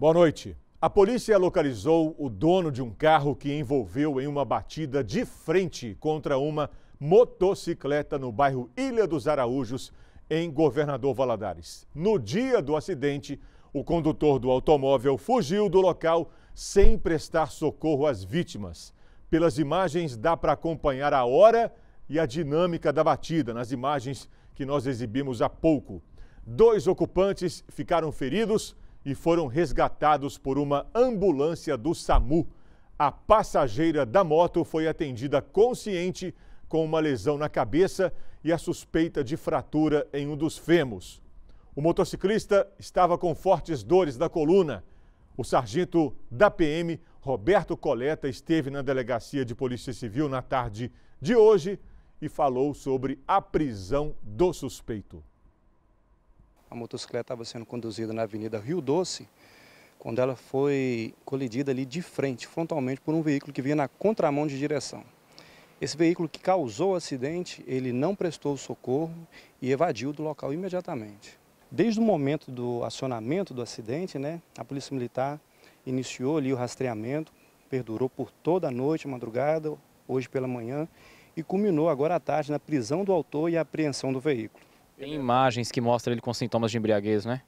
Boa noite. A polícia localizou o dono de um carro que envolveu em uma batida de frente contra uma motocicleta no bairro Ilha dos Araújos, em Governador Valadares. No dia do acidente, o condutor do automóvel fugiu do local sem prestar socorro às vítimas. Pelas imagens, dá para acompanhar a hora e a dinâmica da batida, nas imagens que nós exibimos há pouco. Dois ocupantes ficaram feridos e foram resgatados por uma ambulância do SAMU. A passageira da moto foi atendida consciente com uma lesão na cabeça e a suspeita de fratura em um dos fêmurs. O motociclista estava com fortes dores da coluna. O sargento da PM, Roberto Coleta, esteve na delegacia de Polícia Civil na tarde de hoje e falou sobre a prisão do suspeito. A motocicleta estava sendo conduzida na Avenida Rio Doce, quando ela foi colidida ali de frente, frontalmente, por um veículo que vinha na contramão de direção. Esse veículo que causou o acidente, ele não prestou socorro e evadiu do local imediatamente. Desde o momento do acionamento do acidente, né, a Polícia Militar iniciou ali o rastreamento, perdurou por toda a noite, madrugada, hoje pela manhã, e culminou agora à tarde na prisão do autor e apreensão do veículo. Tem imagens que mostram ele com sintomas de embriaguez, né?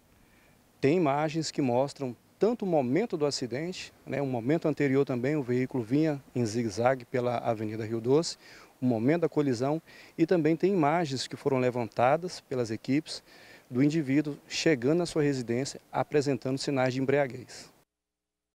Tem imagens que mostram tanto o momento do acidente, né, o momento anterior também, o veículo vinha em zigue-zague pela Avenida Rio Doce, o momento da colisão e também tem imagens que foram levantadas pelas equipes do indivíduo chegando à sua residência apresentando sinais de embriaguez.